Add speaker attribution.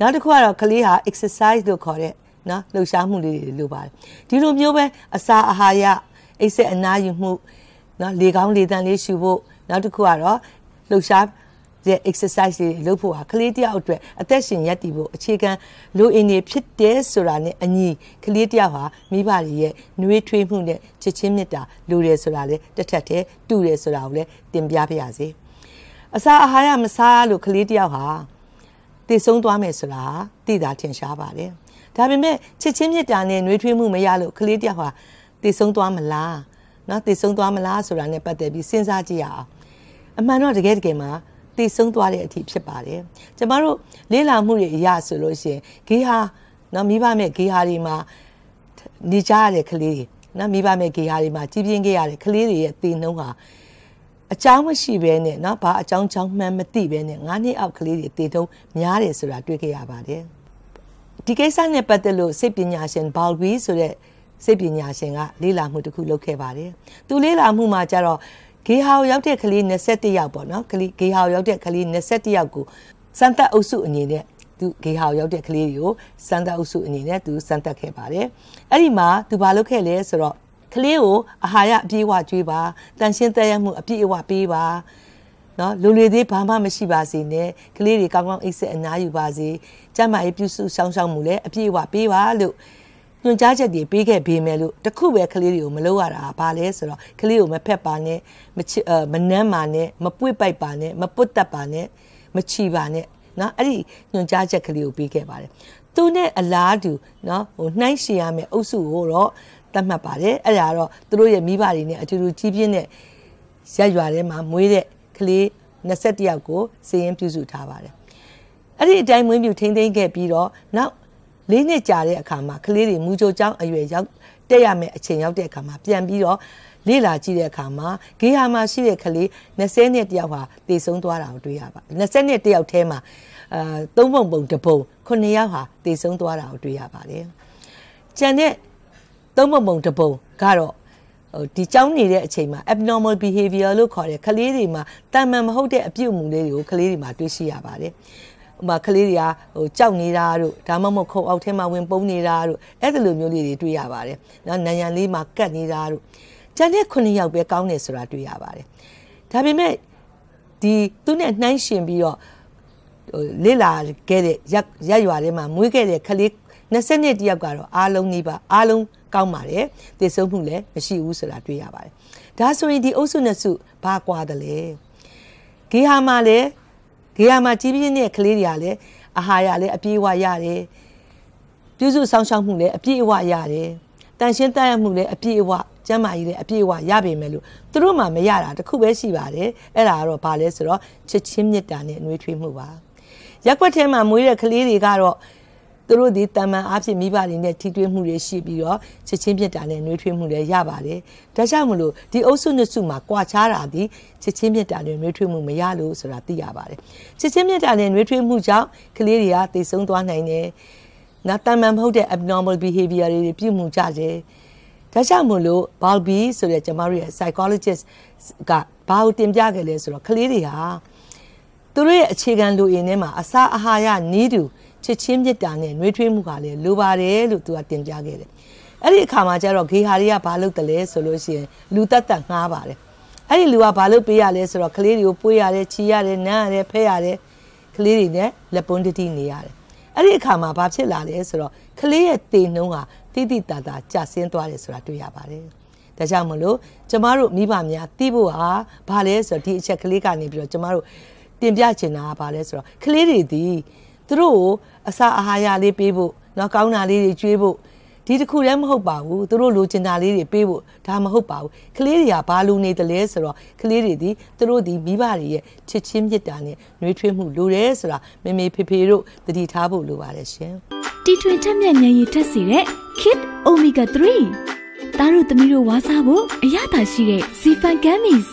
Speaker 1: နောက်တစ်ခုကတော့ကလေးဟာ exercise လို့ခေါ်တဲ့နော်လှုပ်ရှားမှုလေးတွေလိုပါတယ်ဒီလိုမျိုးပဲအစာအာဟာရအိပ်စက်အနားယူမှုနော်လေကောင်းလေတန်းလေးရှူဖို့နောက်တစ်ခုကတော့လှုပ်ရှားရဲ့ exercise တွေလုပ်ဖို့ဟာကလေးတယောက်အတွက်အသက်ရှင်ရပ်တည်ဖို့အခြေခံလိုအင်တွေဖြစ်တယ်ဆိုတာနဲ့အညီကလေးတယောက်ဟာမိဘတွေရဲ့နှွေးထွေးမှုနဲ့ချစ်ချင်းမေတ္တာလိုတယ်ဆိုတာလည်းတစ်ထပ်တည်းတူတယ်ဆိုတာကိုလည်းသင်ပြပါရစေအစာအာဟာရမစားလို့ကလေးတယောက်ဟာတည်ဆုံးသွားမယ်ဆိုတာသိတာထင်ရှားပါတယ်။ဒါပေမဲ့ချစ်ချင်းမြတ်တာနဲ့နှွေးထွေးမှုမရလို့ကလေးတယောက်ဟာတည်ဆုံးသွားမလား။နော်တည်ဆုံးသွားမလားဆိုတာနဲ့ပတ်သက်ပြီးစဉ်းစားကြည့်ရအောင်။အမှန်တော့တကယ်တကယ်မှာတည်ဆုံးသွားတဲ့အထိဖြစ်ပါတယ်။ကျမတို့လေ့လာမှုတွေအရဆိုလို့ရှိရင်ဂေဟာနော်မိဘမဲ့ဂေဟာတွေမှာနေကြရတဲ့ကလေးတွေနော်မိဘမဲ့ဂေဟာတွေမှာကြီးပြင်းခဲ့ရတဲ့ကလေးတွေရဲ့တည်နှုံးဟာအကြောင်းမရှိဘဲနဲ့เนาะဘာအကြောင်းကြောင်းမှန်းမသိဘဲနဲ့ငါးနှစ်အောက်ကလေးတွေတည်တုံးများတယ်ဆိုတာတွေ့ခဲ့ရပါတယ်ဒီကိစ္စနဲ့ပတ်သက်လို့စိတ်ပညာရှင်ဘော်ဘီဆိုတဲ့စိတ်ပညာရှင်ကလေ့လာမှုတစ်ခုလုပ်ခဲ့ပါတယ်သူလေ့လာမှုမှာကျတော့ဂေဟာကိုရောက်တဲ့ကလေး21ယောက်ပေါ့နော်ကလေးဂေဟာကိုရောက်တဲ့ကလေး21ယောက်ကိုစံသက်အုပ်စုအနေနဲ့သူဂေဟာကိုရောက်တဲ့ကလေးတွေကိုစံသက်အုပ်စုအနေနဲ့သူစံသက်ခဲ့ပါတယ်အဲ့ဒီမှာသူဘာလုပ်ခဲ့လဲဆိုတော့ကလေးကိုအာဟာရအပြည့်အဝကျွေးပါတန်ရှင်းသက်ရမှုအပြည့်အဝပေးပါနော်လူတွေသေးဘာမှမရှိပါစေနဲ့ကလေးတွေကောင်းကောင်းအိပ်စက်အနားယူပါစေကျမရေးပြုစုစောင့်ရှောက်မှုလည်းအပြည့်အဝပေးပါလို့ညွှန်ကြားချက်တွေပေးခဲ့ပေးမယ်လို့တခုပဲကလေးတွေကိုမလုပ်ရတာဘာလဲဆိုတော့ကလေးကိုမဖက်ပါနဲ့မချမနမ်းပါနဲ့မပွေ့ပိုက်ပါနဲ့မပွတ်တတ်ပါနဲ့မချီပါနဲ့နော်အဲ့ဒီညွှန်ကြားချက်ကလေးကိုပေးခဲ့ပါတယ်သူနဲ့အလားတူနော်ဟိုနှိုင်းရှည်ရမယ်အုပ်စုကိုတော့တတ်မှတ်ပါတယ်အဲ့ဒါကတော့သူတို့ရဲ့မိဘတွေနဲ့အတူတူကြီးပြင်းတဲ့ရက်ရွာထဲမှာမွေးတဲ့ကလေး21ယောက်ကိုစီရင်ပြုစုထားပါတယ်အဲ့ဒီအတိုင်းမွေးမြူထိမ့်သိမ့်ခဲ့ပြီးတော့နောက်၄နှစ်ကြာတဲ့အခါမှာကလေးတွေမူကြိုကျောင်းအရွယ်ရောက်တက်ရမယ့်အချိန်ရောက်တဲ့အခါမှာပြန်ပြီးတော့လေ့လာကြည့်တဲ့အခါမှာဂေဟာမှာရှိတဲ့ကလေး20နှစ်တယောက်ဟာတည်ဆုံးသွားတာကိုတွေ့ရပါ20နှစ်တယောက်ထဲမှာအာသုံးပုံပုံတစ်ပုံ9ယောက်ဟာတည်ဆုံးသွားတာကိုတွေ့ရပါတယ်။ကျန်တဲ့သုံးပုံပုံတစ်ပုံကတော့ဟိုဒီကြောင်းနေတဲ့အချိန်မှာ abnormal behavior လို့ခေါ်တဲ့ကလေးတွေမှာတာမန်မဟုတ်တဲ့အပြုအမူလေးတွေကိုကလေးတွေမှာတွေ့ရှိရပါတယ်။ဥပမာကလေးတွေကဟိုကြောက်နေတာတို့ဒါမှမဟုတ်ခုံအောက်ထဲမှာဝင်ပုန်းနေတာတို့အဲ့ဒီလိုမျိုးလေးတွေတွေ့ရပါတယ်။နော်နံရံလေးမှာကတ်နေတာတို့ကျန်တဲ့9ယောက်ပဲကောင်းတယ်ဆိုတာတွေ့ရပါတယ်။ဒါပေမဲ့ဒီသူနဲ့နှိုင်းရှင်ပြီးတော့ဟိုလေ့လာခဲ့တဲ့ရက်ရွာထဲမှာမွေးခဲ့တဲ့ကလေး20နှစ်တယောက်ကတော့အားလုံးနီးပါအားလုံးကောင်းပါတယ်တည်ဆုံးမှုလည်းမရှိဘူးဆိုတာတွေ့ရပါတယ်ဒါဆိုရင်ဒီအုပ်စုနှစ်စုဘာကွာတယ်လဲဂေဟာမှာလည်းဂေဟာမှာကြီးပြင်းတဲ့ကလေးတွေကလည်းအာဟာရလည်းအပြည့်အဝရတယ်ပြုစုဆောင်ရှောက်မှုလည်းအပြည့်အဝရတယ်တန်ရှင်းတတ်ရမှုလည်းအပြည့်အဝကျမ်းမာရေးလည်းအပြည့်အဝရပေမဲ့လို့သူတို့မှမရတာတခုပဲရှိပါတယ်အဲ့ဒါကတော့ဘာလဲဆိုတော့ချစ်ချင်းမြတ်တာနဲ့အနှွေးထွေးမှုပါရက်ွက်ထဲမှာမွေးတဲ့ကလေးတွေကတော့သူတို့ဒီတာမန်အားဖြင့်မိဘတွေနဲ့ထိတွေ့မှုတွေရှိပြီးတော့ချစ်ချင်းပြစ်တာနဲ့နှွေးထွေးမှုတွေရပါတယ်။ဒါကြောင့်မလို့ဒီအုပ်စုနှစ်စုမှာကြွာချတာဒီချစ်ချင်းပြစ်တာနဲ့နှွေးထွေးမှုမရလို့ဆိုတာသိရပါတယ်။ချစ်ချင်းပြစ်တာနဲ့နှွေးထွေးမှုကြောင့်ကလေးတွေကတိတ်ဆုံးသွားနိုင်တယ်။ငါတာမန်မဟုတ်တဲ့ abnormal behavior တွေပြုမှုကြတယ်။ဒါကြောင့်မလို့ Balbi ဆိုတဲ့ကျမတို့ရဲ့ psychologist ကဘာကိုတင်ပြခဲ့လဲဆိုတော့ကလေးတွေဟာသူတို့ရဲ့အခြေခံလူအင်ထဲမှာအစာအာဟာရနီးတူ need to ချစ်ချင်းမြတ်တာနဲ့နှွေးထွေးမှုဟာလည်းလိုပါတယ်လို့သူကတင်ပြခဲ့တယ်။အဲ့ဒီအခါမှာကျတော့ဂေဟာတွေကဘာလုပ်တယ်လဲဆိုလို့ရှိရင်လူတက်တက်ငှားပါတယ်။အဲ့ဒီလူကဘာလုပ်ပေးရလဲဆိုတော့ကလေးတွေကိုပွေးရတယ်၊ချီရတယ်၊နမ်းရတယ်၊ဖဲရတယ်။ကလေးတွေနဲ့လက်ပွန်းတတိနေရတယ်။အဲ့ဒီအခါမှာဘာဖြစ်လာလဲဆိုတော့ကလေးရဲ့တေနှုံးဟာတိတိတသာကျဆင်းသွားတယ်ဆိုတာတွေ့ရပါတယ်။ဒါကြောင့်မလို့ကျမတို့မိဘများသိဖို့ဟာဘာလဲဆိုတော့ဒီအချက်ကလေးကနေပြီးတော့ကျမတို့တင်ပြချင်တာကဘာလဲဆိုတော့ကလေးတွေဒီသူတို့ကိုအစာအာဟာရလေးပေးဖို့နော်ကောင်းတာလေးတွေကျွေးဖို့ဒီတစ်ခုတည်းမဟုတ်ပါဘူးသူတို့လိုချင်တာလေးတွေပေးဖို့ဒါမဟုတ်ပါဘူးကလေးတွေကဘာလိုနေတယ်လဲဆိုတော့ကလေးတွေဒီသူတို့ဒီမိဘတွေရဲ့ချစ်ချင်းမြတ်တာနဲ့နှွေးထွေးမှုလိုတယ်ဆိုတာမေမေဖေဖေတို့တတိထားဖို့လိုပါတယ်ရှင်တီထွင်ချက်မြတ်ဉာဏ်ရည်ထက်စီတဲ့ Kid Omega 3သားတို့သမီးတို့ဝါစားဖို့အရသာရှိတဲ့ Sifan Gummies